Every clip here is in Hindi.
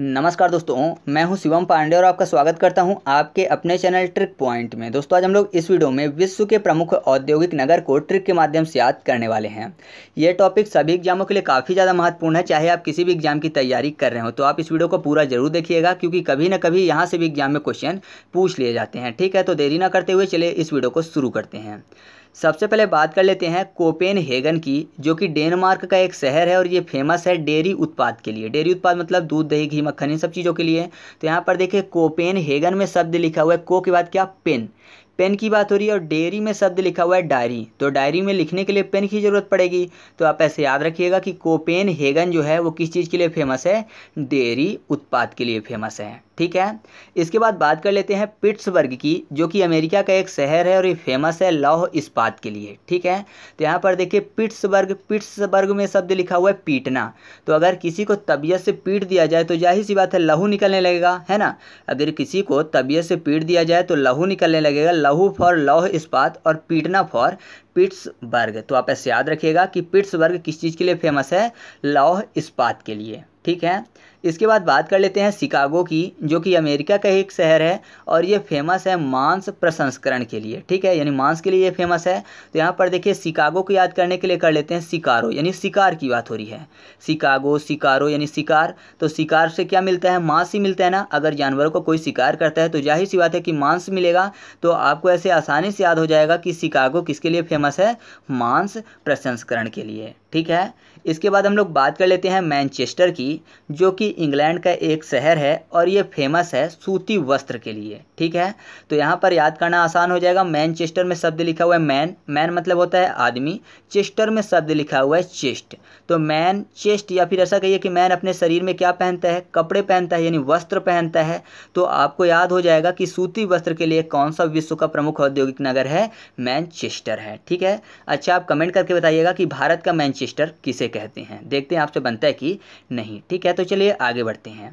नमस्कार दोस्तों मैं हूं शिवम पांडे और आपका स्वागत करता हूं आपके अपने चैनल ट्रिक पॉइंट में दोस्तों आज हम लोग इस वीडियो में विश्व के प्रमुख औद्योगिक नगर को ट्रिक के माध्यम से याद करने वाले हैं ये टॉपिक सभी एग्जामों के लिए काफ़ी ज़्यादा महत्वपूर्ण है चाहे आप किसी भी एग्जाम की तैयारी कर रहे हो तो आप इस वीडियो को पूरा जरूर देखिएगा क्योंकि कभी ना कभी यहाँ से भी एग्जाम में क्वेश्चन पूछ लिए जाते हैं ठीक है तो देरी ना करते हुए चले इस वीडियो को शुरू करते हैं सबसे पहले बात कर लेते हैं कोपेन हेगन की जो कि डेनमार्क का एक शहर है और ये फेमस है डेयरी उत्पाद के लिए डेयरी उत्पाद मतलब दूध दही घी मक्खन इन सब चीज़ों के लिए तो यहाँ पर देखिए कोपेन हेगन में शब्द लिखा हुआ है को के बाद क्या पेन पेन की बात हो रही है और डेयरी में शब्द लिखा हुआ है डायरी तो डायरी में लिखने के लिए पेन की ज़रूरत पड़ेगी तो आप ऐसे याद रखिएगा कि कोपेन हेगन जो है वो किस चीज़ के लिए फेमस है डेयरी उत्पाद के लिए फेमस है ठीक है इसके बाद बात कर लेते हैं पिट्सबर्ग की जो कि अमेरिका का एक शहर है और ये फेमस है लौह इस्पात के लिए ठीक है तो यहाँ पर देखिए पिट्सबर्ग पिट्सबर्ग में शब्द लिखा हुआ है पीटना तो अगर किसी को तबीयत से पीट दिया जाए तो जाहिर सी बात है लहू निकलने लगेगा है ना अगर किसी को तबीयत से पीट दिया जाए तो लहू निकलने लगेगा लहू फॉर लौह इस्पात और पीटना फॉर पिट्सबर्ग तो आप ऐसे याद रखिएगा कि पिट्सबर्ग किस चीज़ के लिए फेमस है लौह इस्पात के लिए ठीक है इसके बाद बात कर लेते हैं शिकागो की जो कि अमेरिका का एक शहर है और ये फेमस है मांस प्रसंस्करण के लिए ठीक है यानी मांस के लिए ये फेमस है तो यहाँ पर देखिए शिकागो को याद करने के लिए कर लेते हैं शिकारो यानी शिकार की बात हो रही है शिकागो शिकारो यानी शिकार तो शिकार से क्या मिलता है मांस ही मिलता है ना अगर जानवरों को कोई शिकार करता है तो जाहिर सी बात है कि मांस मिलेगा तो आपको ऐसे आसानी से याद हो जाएगा कि शिकागो किसके लिए फेमस है मांस प्रसंस्करण के लिए ठीक है इसके बाद हम लोग बात कर लेते हैं मैनचेस्टर की जो कि इंग्लैंड का एक शहर है और ये फेमस है सूती वस्त्र के लिए ठीक है तो यहाँ पर याद करना आसान हो जाएगा मैनचेस्टर में शब्द लिखा हुआ है मैन मैन मतलब होता है आदमी चेस्टर में शब्द लिखा हुआ है चेस्ट तो मैन चेस्ट या फिर ऐसा कहिए कि मैन अपने शरीर में क्या पहनता है कपड़े पहनता है यानी वस्त्र पहनता है तो आपको याद हो जाएगा कि सूती वस्त्र के लिए कौन सा विश्व का प्रमुख औद्योगिक नगर है मैनचेस्टर है ठीक है अच्छा आप कमेंट करके बताइएगा कि भारत का मैन सिस्टर किसे कहते हैं देखते हैं आपसे बनता है कि नहीं ठीक है तो चलिए आगे बढ़ते हैं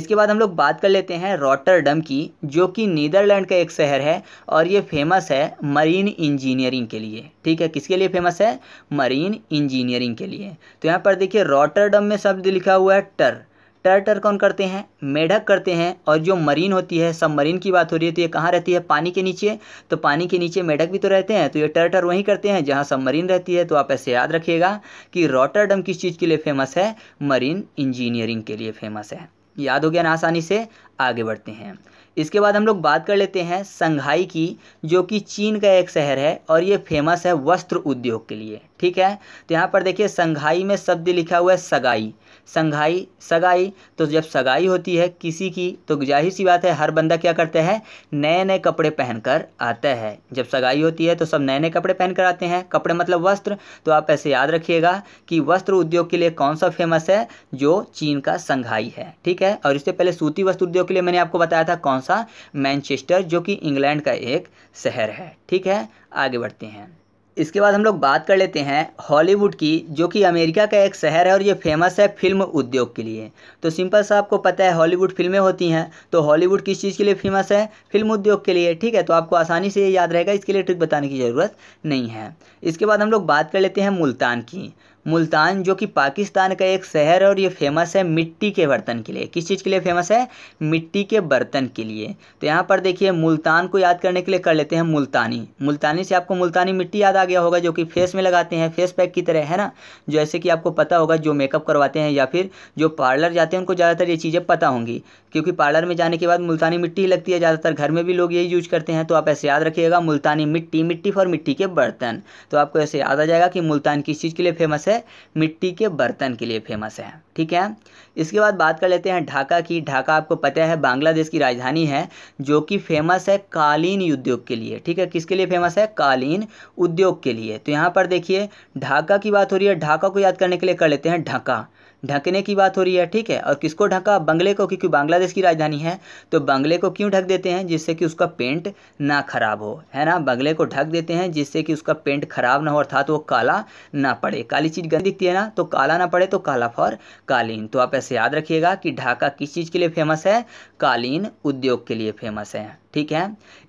इसके बाद हम लोग बात कर लेते हैं रॉटरडम की जो कि नीदरलैंड का एक शहर है और ये फेमस है मरीन इंजीनियरिंग के लिए ठीक है किसके लिए फेमस है मरीन इंजीनियरिंग के लिए तो यहाँ पर देखिए रॉटरडम में शब्द लिखा हुआ है टर टर्टर कौन करते हैं मेढक करते हैं और जो मरीन होती है सब मरीन की बात हो रही है तो ये कहाँ रहती है पानी के नीचे तो पानी के नीचे मेढक भी तो रहते हैं तो ये टर्टर वहीं करते हैं जहाँ सब मरीन रहती है तो आप ऐसे याद रखिएगा कि रोटरडम किस चीज़ के लिए फेमस है मरीन इंजीनियरिंग के लिए फेमस है याद हो गया ना आसानी से आगे बढ़ते हैं इसके बाद हम लोग बात कर लेते हैं संघाई की जो कि चीन का एक शहर है और ये फेमस है वस्त्र उद्योग के लिए ठीक है तो यहाँ पर देखिए संघाई में शब्द लिखा हुआ है सगाई संघाई सगाई तो जब सगाई होती है किसी की तो जाहिर सी बात है हर बंदा क्या करते हैं नए नए कपड़े पहनकर आते हैं जब सगाई होती है तो सब नए नए कपड़े पहनकर आते हैं कपड़े मतलब वस्त्र तो आप ऐसे याद रखिएगा कि वस्त्र उद्योग के लिए कौन सा फेमस है जो चीन का संघाई है ठीक है और इससे पहले सूती वस्त्र उद्योग के लिए मैंने आपको बताया था कौन सा मैनचेस्टर जो कि इंग्लैंड का एक शहर है ठीक है आगे बढ़ते हैं इसके बाद हम लोग बात कर लेते हैं हॉलीवुड की जो कि अमेरिका का एक शहर है और ये फेमस है फिल्म उद्योग के लिए तो सिंपल सा आपको पता है हॉलीवुड फिल्में होती हैं तो हॉलीवुड किस चीज़ के लिए फेमस है फिल्म उद्योग के लिए ठीक है तो आपको आसानी से ये याद रहेगा इसके लिए ट्रिक बताने की ज़रूरत नहीं है इसके बाद हम लोग बात कर लेते हैं मुल्तान की मुल्तान जो कि पाकिस्तान का एक शहर है और ये फेमस है मिट्टी के बर्तन के लिए किस चीज़ के लिए फेमस है मिट्टी के बर्तन के लिए तो यहाँ पर देखिए मुल्तान को याद करने के लिए कर लेते हैं मुल्तानी मुल्तानी से आपको मुल्तानी मिट्टी याद आ गया होगा जो कि फेस में लगाते हैं फेस पैक की तरह है ना जैसे कि आपको पता होगा जो मेकअप करवाते हैं या फिर जो पार्लर जाते हैं उनको ज़्यादातर ये चीज़ें पता होंगी क्योंकि पार्लर में जाने के बाद मुल्तानी मिट्टी ही लगती है ज़्यादातर घर में भी लोग यही यूज करते हैं तो आप ऐसे याद रखिएगा मुल्तानी मिट्टी मिट्टी फॉर मिट्टी के बर्तन तो आपको ऐसे याद आ जाएगा कि मुल्तान किस चीज़ के लिए फेमस है है मिट्टी के बर्तन के लिए फेमस है ठीक है इसके बाद बात कर लेते हैं ढाका की ढाका आपको पता है बांग्लादेश की राजधानी है जो कि फेमस है कालीन उद्योग के लिए ठीक है किसके लिए फेमस है कालीन उद्योग के लिए तो यहाँ पर देखिए ढाका की बात हो रही है ढाका को याद करने के लिए कर लेते हैं ढाका ढकने की बात हो रही है ठीक है और किसको ढका बंगले को क्योंकि बांग्लादेश की राजधानी है तो बंगले को क्यों ढक देते हैं जिससे कि उसका पेंट ना खराब हो है ना बंगले को ढक देते हैं जिससे कि उसका पेंट खराब ना हो अर्थात वो काला ना पड़े काली चीज़ गंद दिखती है ना तो काला ना पड़े तो काला फॉर कालीन तो आप ऐसे याद रखिएगा कि ढाका किस चीज़ के लिए फेमस है कालीन उद्योग के लिए फेमस है ठीक है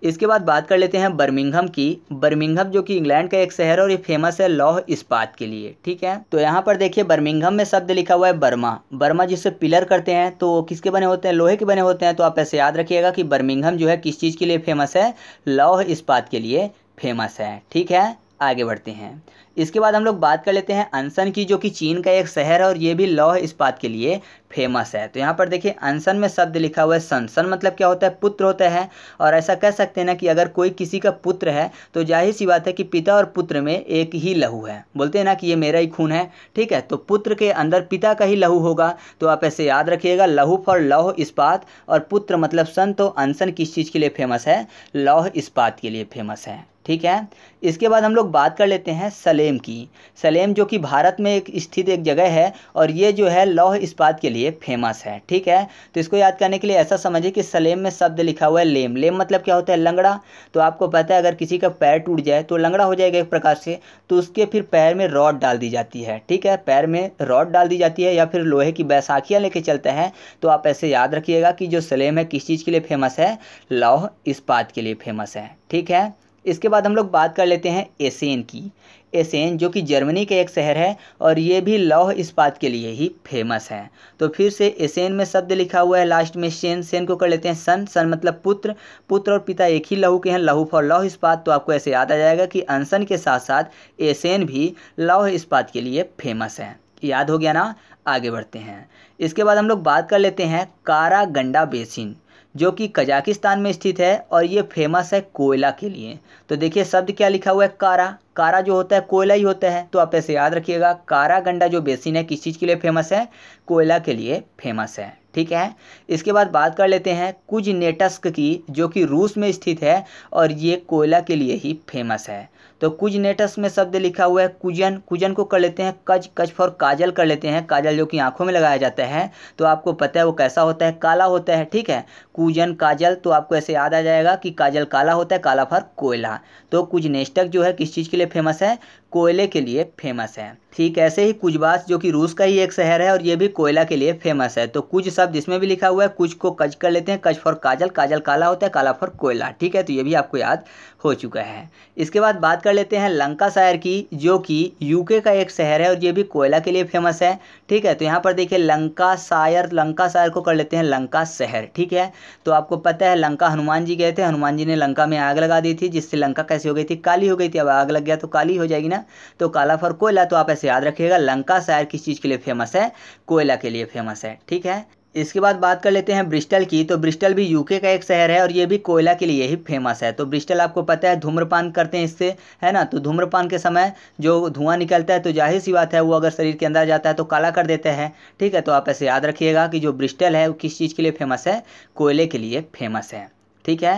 इसके बाद बात कर लेते हैं बर्मिंगम की बर्मिंघम जो कि इंग्लैंड का एक शहर है और ये फेमस है लौह इस्पात के लिए ठीक है तो यहाँ पर देखिए बर्मिंघम में शब्द लिखा हुआ हुआ है बर्मा बर्मा जिसे पिलर करते हैं तो किसके बने होते हैं लोहे के बने होते हैं तो आप ऐसे याद रखिएगा कि बर्मिंगम जो है किस चीज़ के लिए फेमस है लौह इस्पात के लिए फेमस है ठीक है आगे बढ़ते हैं इसके बाद हम लोग बात कर लेते हैं अनसन की जो कि चीन का एक शहर है और ये भी लौह इस्पात के लिए फेमस है तो यहाँ पर देखिए अनसन में शब्द लिखा हुआ है सनसन मतलब क्या होता है पुत्र होता है और ऐसा कह सकते हैं ना कि अगर कोई किसी का पुत्र है तो जाहिर सी बात है कि पिता और पुत्र में एक ही लहू है बोलते हैं ना कि ये मेरा ही खून है ठीक है तो पुत्र के अंदर पिता का ही लहू होगा तो आप ऐसे याद रखिएगा लहू फॉर लौह इस्पात और पुत्र मतलब सन तो अनसन किस चीज़ के लिए फेमस है लौह इस्पात के लिए फेमस है ठीक है इसके बाद हम लोग बात कर लेते हैं सलेम की सलेम जो कि भारत में एक स्थित एक जगह है और ये जो है लौह इस्पात के लिए फेमस है ठीक है तो इसको याद करने के लिए ऐसा समझिए कि सलेम में शब्द लिखा हुआ है लेम लेम मतलब क्या होता है लंगड़ा तो आपको पता है अगर किसी का पैर टूट जाए तो लंगड़ा हो जाएगा एक प्रकार से तो उसके फिर पैर में रॉड डाल दी जाती है ठीक है पैर में रॉड डाल दी जाती है या फिर लोहे की बैसाखियाँ लेके चलते हैं तो आप ऐसे याद रखिएगा कि जो सलेम है किस चीज़ के लिए फेमस है लौह इस्पात के लिए फेमस है ठीक है इसके बाद हम लोग बात कर लेते हैं एसेन की एसेन जो कि जर्मनी का एक शहर है और ये भी लौह इस्पात के लिए ही फेमस है तो फिर से एसेन में शब्द लिखा हुआ है लास्ट में सेन सेन को कर लेते हैं सन सन मतलब पुत्र पुत्र और पिता एक ही लहू के हैं लहू फॉर लौह इस्पात तो आपको ऐसे याद आ जाएगा कि अनसन के साथ साथ एसेन भी लौह इस्पात के लिए फेमस है याद हो गया ना आगे बढ़ते हैं इसके बाद हम लोग बात कर लेते हैं कारा गंडा बेसिन जो कि कजाकिस्तान में स्थित है और ये फेमस है कोयला के लिए तो देखिए शब्द क्या लिखा हुआ है कारा कारा जो होता है कोयला ही होता है तो आप ऐसे याद रखिएगा कारा गंडा जो बेसिन है किस चीज़ के लिए फेमस है कोयला के लिए फेमस है ठीक है इसके बाद बात कर लेते हैं कुछ नेटस्क की जो कि रूस में स्थित है और ये कोयला के लिए ही फेमस है तो कुजनेटस में शब्द लिखा हुआ है कुजन कुजन को कर लेते हैं कज कज फॉर काजल कर लेते हैं काजल जो कि आंखों में लगाया जाता है तो आपको पता है वो कैसा होता है काला होता है ठीक है कुजन काजल तो आपको ऐसे याद आ जाएगा कि काजल काला होता है काला फॉर कोयला तो कुजनेस्टक जो है किस चीज़ के लिए फेमस है कोयले के लिए फेमस है ठीक ऐसे ही कुजबास जो कि रूस का ही एक शहर है और ये भी कोयला के लिए फेमस है तो कुछ शब्द इसमें भी लिखा हुआ है कुछ को कच कर लेते हैं कच फॉर काजल काजल काला होता है काला फॉर कोयला ठीक है तो ये भी आपको याद हो चुका है इसके बाद बात कर लेते हैं लंका शहर की जो कि यूके का एक शहर है और ये भी कोयला के लिए फेमस है ठीक है तो यहाँ पर देखिए लंका शायर लंका शायर को कर लेते हैं लंका शहर ठीक है तो आपको पता है लंका हनुमान जी गए थे हनुमान जी ने लंका में आग लगा दी थी जिससे लंका कैसी हो गई थी काली हो गई थी अब आग लग गया तो काली हो जाएगी ना तो काला कोयला तो आप ऐसे याद रखिएगा लंका शायर किस चीज़ के लिए फेमस है कोयला के लिए फेमस है ठीक है इसके बाद बात कर लेते हैं ब्रिस्टल की तो ब्रिस्टल भी यूके का एक शहर है और ये भी कोयला के लिए ही फेमस है तो ब्रिस्टल आपको पता है धूम्रपान करते हैं इससे है ना तो धूम्रपान के समय जो धुआं निकलता है तो जाहिर सी बात है वो अगर शरीर के अंदर जाता है तो काला कर देते हैं ठीक है तो आप ऐसे याद रखिएगा कि जो ब्रिस्टल है वो किस चीज़ के लिए फेमस है कोयले के लिए फेमस है ठीक है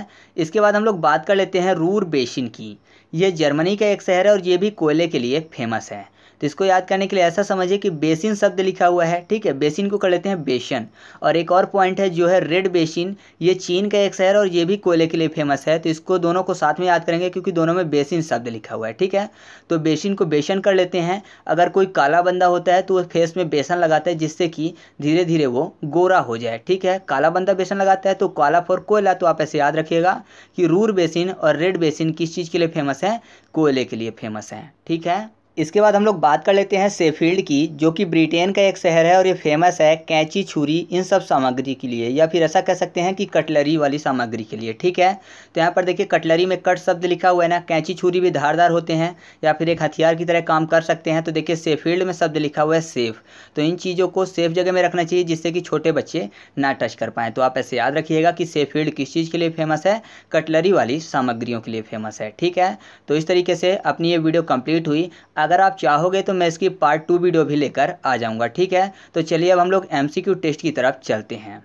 इसके बाद हम लोग बात कर लेते हैं रूर बेशिन की ये जर्मनी का एक शहर है और ये भी कोयले के लिए फेमस है तो इसको याद करने के लिए ऐसा समझिए कि बेसिन शब्द लिखा हुआ है ठीक है बेसिन को कर लेते हैं बेसन और एक और पॉइंट है जो है रेड बेसिन ये चीन का एक शहर और ये भी कोयले के लिए फेमस है तो इसको दोनों को साथ में याद करेंगे क्योंकि दोनों में बेसिन शब्द लिखा हुआ है ठीक है तो बेसिन को बेसन कर लेते हैं अगर कोई काला बंदा होता है तो वो फेस में बेसन लगाता है जिससे कि धीरे धीरे वो गोरा हो जाए ठीक है काला बंदा बेसन लगाता है तो काला फॉर कोयला तो आप ऐसे याद रखिएगा कि रूर बेसिन और रेड बेसिन किस चीज़ के लिए फेमस है कोयले के लिए फेमस है ठीक है इसके बाद हम लोग बात कर लेते हैं सेफील्ड की जो कि ब्रिटेन का एक शहर है और ये फेमस है कैंची छुरी इन सब सामग्री के लिए या फिर ऐसा कह सकते हैं कि कटलरी वाली सामग्री के लिए ठीक है तो यहाँ पर देखिए कटलरी में कट शब्द लिखा हुआ है ना कैंची छुरी भी धारदार होते हैं या फिर एक हथियार की तरह काम कर सकते हैं तो देखिए सेफील्ड में शब्द लिखा हुआ है सेफ तो इन चीज़ों को सेफ जगह में रखना चाहिए जिससे कि छोटे बच्चे ना टच कर पाएँ तो आप ऐसे याद रखिएगा कि सेफील्ड किस चीज़ के लिए फेमस है कटलरी वाली सामग्रियों के लिए फेमस है ठीक है तो इस तरीके से अपनी ये वीडियो कंप्लीट हुई अगर आप चाहोगे तो मैं इसकी पार्ट टू वीडियो भी लेकर आ जाऊंगा ठीक है तो चलिए अब हम लोग एम टेस्ट की तरफ चलते हैं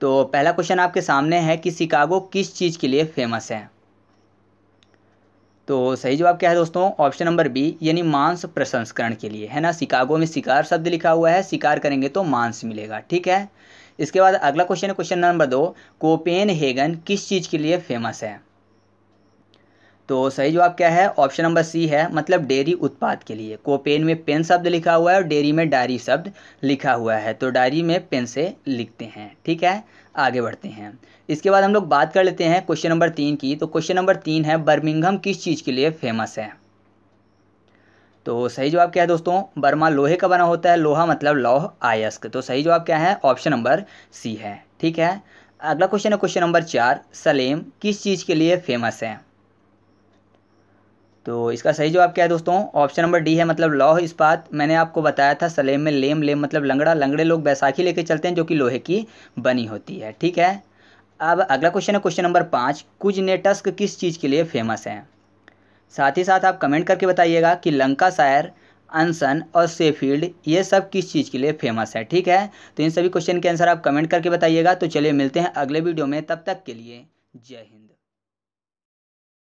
तो पहला क्वेश्चन आपके सामने है कि शिकागो किस चीज़ के लिए फेमस है तो सही जवाब क्या है दोस्तों ऑप्शन नंबर बी यानी मांस प्रसंस्करण के लिए है ना शिकागो में शिकार शब्द लिखा हुआ है शिकार करेंगे तो मांस मिलेगा ठीक है इसके बाद अगला क्वेश्चन है क्वेश्चन नंबर दो कोपेन हेगन किस चीज़ के लिए फेमस है तो सही जवाब क्या है ऑप्शन नंबर सी है मतलब डेयरी उत्पाद के लिए कोपेन में पेन शब्द लिखा हुआ है और डेयरी में डायरी शब्द लिखा हुआ है तो डायरी में पेन से लिखते हैं ठीक है आगे बढ़ते हैं इसके बाद हम लोग बात कर लेते हैं क्वेश्चन नंबर तीन की तो क्वेश्चन नंबर तीन है बर्मिंगम किस चीज़ के लिए फेमस है तो सही जवाब क्या है दोस्तों बर्मा लोहे का बना होता है लोहा मतलब लौह आयस्क तो सही जवाब क्या है ऑप्शन नंबर सी है ठीक है अगला क्वेश्चन है क्वेश्चन नंबर चार सलेम किस चीज़ के लिए फेमस है तो इसका सही जवाब क्या है दोस्तों ऑप्शन नंबर डी है मतलब लौह इस्पात मैंने आपको बताया था सलेम में लेम लेम मतलब लंगड़ा लंगड़े लोग बैसाखी लेके चलते हैं जो कि लोहे की बनी होती है ठीक है अब अगला क्वेश्चन है क्वेश्चन नंबर पाँच कुछ नेटस्क किस चीज़ के लिए फेमस हैं साथ ही साथ आप कमेंट करके बताइएगा कि लंका शायर अनसन और सेफील्ड ये सब किस चीज़ के लिए फेमस है ठीक है तो इन सभी क्वेश्चन के आंसर आप कमेंट करके बताइएगा तो चलिए मिलते हैं अगले वीडियो में तब तक के लिए जय हिंद